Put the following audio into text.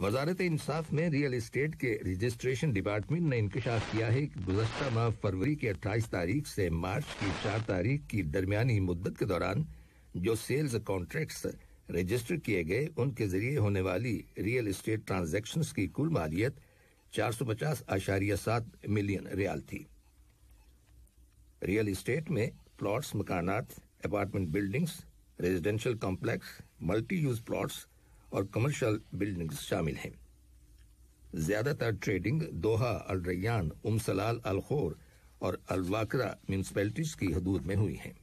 वजारत इंसाफ में रियल इस्टेट के रजिस्ट्रेशन डिपार्टमेंट ने इंकशाफ किया है कि गुजशत माह फरवरी की अट्ठाईस तारीख से मार्च की चार तारीख की दरमियानी मुद्दत के दौरान जो सेल्स कॉन्ट्रैक्ट्स रजिस्टर किए गए उनके जरिए होने वाली रियल इस्टेट ट्रांजेक्शन की कुल मालियत चार सौ पचास आशारिया सात मिलियन रियाल थी रियल इस्टेट में प्लॉट्स मकान apartment buildings residential complex multi use plots और कमर्शियल बिल्डिंग्स शामिल हैं ज्यादातर ट्रेडिंग दोहा अल रैयान उमसलाल अलखोर और अलवाकरा म्यूनसिपैलिटीज की हदूद में हुई है